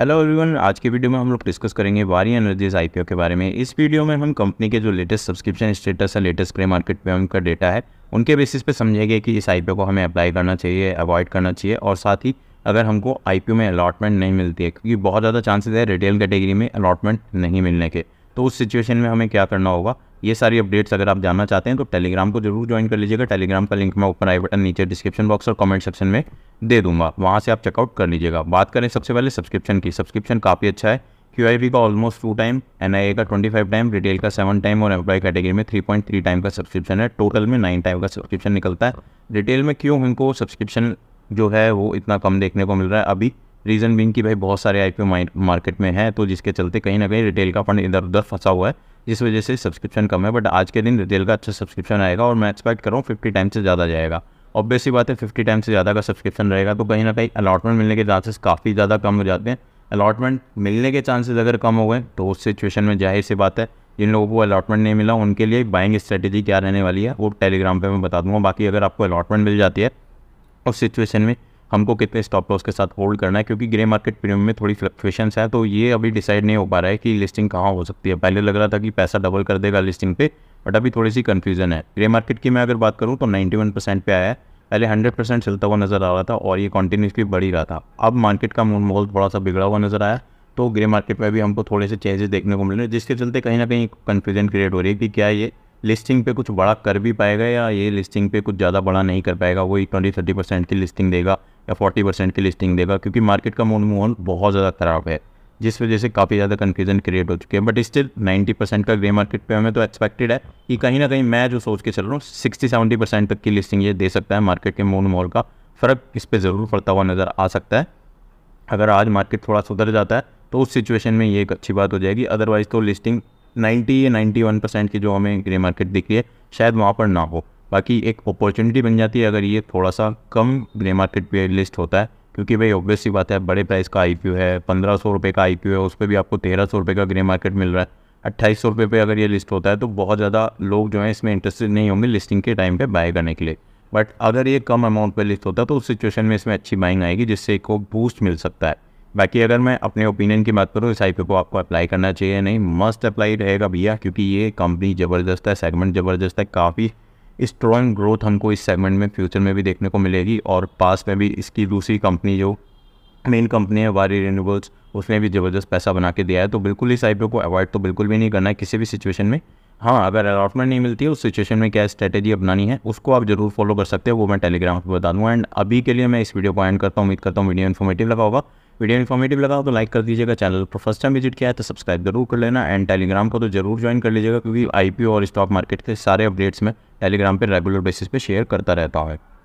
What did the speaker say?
hello everyone आज की video में हम लोग डिस्कस करेंगे वारी एनर्जीज आईपीओ के बारे में इस वीडियो में हम कंपनी के जो लेटेस्ट सब्सक्रिप्शन स्टेटस है लेटेस्ट प्रे मार्केट में उनका डेटा है उनके बेसिस पे समझेंगे कि इस आईपीओ को हमें अप्लाई करना चाहिए अवॉइड करना चाहिए और साथ ही अगर हमको आई में अलॉटमेंट नहीं मिलती है क्योंकि बहुत ज़्यादा चांसेस है रिटेल कैटेगरी में अलॉटमेंट नहीं मिलने के तो उस सिचुएशन में हमें क्या करना होगा ये सारी अपडेट्स अगर आप जानना चाहते हैं तो टेलीग्राम को जरूर ज्वाइन कर लीजिएगा टेलीग्राम का लिंक मैं ऊपर आई बटन नीचे डिस्क्रिप्शन बॉक्स और कमेंट सेक्शन में दे दूंगा वहाँ से आप चेकआउट कर लीजिएगा बात करें सबसे पहले सब्सक्रिप्शन की सब्सक्रिप्शन काफ़ी अच्छा है क्यू का ऑलमोस्ट टू टाइम एन का ट्वेंटी फाइव टाइम रिटेल का सेवन टाइम और एम्प्लॉय कैटेगरी में थ्री पॉइंट थ्री टाइम का सब्सक्रिप्शन है टोटल में नाइन टाइम का सब्सक्रिप्शन निकलता है रिटेल में क्यों हमको सब्सक्रिप्शन जो है वो इतना कम देखने को मिल रहा है अभी रीज़न बिंग कि भाई बहुत सारे आई मार्केट में है तो जिसके चलते कहीं ना कहीं रिटेल का फंड इधर उधर फंसा हुआ है जिस वजह से सब्सक्रिप्शन कम है बट आज के दिन रिटेल का अच्छा सब्सक्रिप्शन आएगा और मैं एक्सपेक्ट कर रहा हूँ फिफ्टी टाइम से ज़्यादा जाएगा ऑब्वियस ही बात है फिफ्टी टाइम से ज़्यादा का सब्सक्रिप्शन रहेगा तो कहीं ना कहीं अलाटमेंट मिलने के चांसेस काफ़ी ज़्यादा कम हो जाते हैं अलाटमेंट मिलने के चांसेस अगर कम हो गए तो उस सिचुएशन में जाहिर सी बात है जिन लोगों को अलाटमेंट नहीं मिला उनके लिए बाइंग स्ट्रेटेजी क्या रहने वाली है वो टेलीग्राम पे मैं बता दूंगा बाकी अगर आपको अलाटमेंट मिल जाती है उस सिचुएशन में हमको कितने स्टॉप लॉस के साथ होल्ड करना है क्योंकि ग्रे मार्केट प्रीमियम में थोड़ी फ्लक्चुएशन है तो ये अभी डिसाइड नहीं हो पा रहा है कि लिस्टिंग कहाँ हो सकती है पहले लग रहा था कि पैसा डबल कर देगा लिस्टिंग पे बट अभी थोड़ी सी कन्फ्यूजन है ग्रे मार्केट की मैं अगर बात करूँ तो नाइन्टी परसेंट पे आया है पहले 100 परसेंट चलता हुआ नज़र आ रहा था और ये कॉन्टीन्यूसली बढ़ ही रहा था अब मार्केट का माहौल थोड़ा सा बिगड़ा हुआ नज़र आया तो ग्रे मार्केट में भी हमको थोड़े से चेंजेस देखने को मिल रहे हैं जिसके चलते कहीं ना कहीं कन्फ्यूजन क्रिएट हो रही है कि क्या ये लिस्टिंग पे कुछ बड़ा कर भी पाएगा या ये लिस्टिंग पे कुछ ज़्यादा बड़ा नहीं कर पाएगा वही ट्वेंटी थर्टी परसेंट की लिस्टिंग देगा या फोर्टी परसेंट की लिस्टिंग देगा क्योंकि मार्केट का मूड माहौल बहुत ज़्यादा ख़राब है जिस वजह से काफ़ी ज़्यादा कन्फ्यूजन क्रिएट हो चुकी है बट स्टिल 90 परसेंट का ग्रे मार्केट पे हमें तो एक्सपेक्टेड है कि कहीं ना कहीं मैं जो सोच के चल रहा हूँ सिक्सटी सेवेंटी परसेंट तक की लिस्टिंग ये दे सकता है मार्केट के मोन मॉल का फ़र्क इस पर ज़रूर पड़ता हुआ नज़र आ सकता है अगर आज मार्केट थोड़ा सुधर जाता है तो उस सिचुएशन में ये एक अच्छी बात हो जाएगी अदरवाइज़ तो लिस्टिंग नाइन्टी या वन परसेंट की जो हमें ग्रे मार्केट दिख रही है शायद वहाँ पर ना हो बाकी एक अपॉर्चुनिटी बन जाती है अगर ये थोड़ा सा कम ग्रे मार्केट पे लिस्ट होता है क्योंकि भाई ऑब्वियस सी बात है बड़े प्राइस का आई है पंद्रह सौ रुपये का आई है उस पर भी आपको तेरह सौ रुपये का ग्रे मार्केट मिल रहा है अट्ठाईस सौ रुपये पर अगर ये लिस्ट होता है तो बहुत ज़्यादा लोग जो है इसमें इंटरेस्टेड नहीं होंगे लिस्टिंग के टाइम पर बाय करने के लिए बट अगर ये कम अमाउंट पर लिस्ट होता है तो उस सिचुएशन में इसमें अच्छी बाइंग आएगी जिससे एक को बूस्ट मिल सकता है बाकी अगर मैं अपने ओपिनियन की बात करूँ इस आई को आपको अप्लाई करना चाहिए नहीं मस्ट अप्लाई रहेगा भैया क्योंकि ये कंपनी ज़बरदस्त है सेगमेंट ज़बरदस्त है काफ़ी स्ट्रॉन्ग ग्रोथ हमको इस सेगमेंट में फ्यूचर में भी देखने को मिलेगी और पास में भी इसकी दूसरी कंपनी जो मेन कंपनी है वारी रिन्यूबल्स उसने भी ज़बरदस्त पैसा बना के दिया है तो बिल्कुल इस आई को अवॉइड तो बिल्कुल भी नहीं करना है किसी भी सिचुएशन में हाँ अगर अलॉटमेंट नहीं मिलती है उस सिचुएशन में क्या स्ट्रैटेजी अपनानी है उसको आप जरूर फॉलो कर सकते हो वो मैं टेलीग्राम पर बता दूँगा एंड अभी के लिए मैं इस वीडियो को एंड करता हूँ उम्मीद करता हूँ वीडियो इन्फॉर्मेटिव लगा होगा वीडियो इन्फॉर्मेटिव लगा तो लाइक कर दीजिएगा चैनल पर फर्स्ट टाइम विजिट किया है तो सब्सक्राइब जरूर कर लेना एंड टेलीग्राम को तो जरूर ज्वाइन कर लीजिएगा क्योंकि आई और स्टॉक मार्केट के सारे अपडेट्स में टेलीग्राम पर रेगुलर बेसिस पे शेयर करता रहता है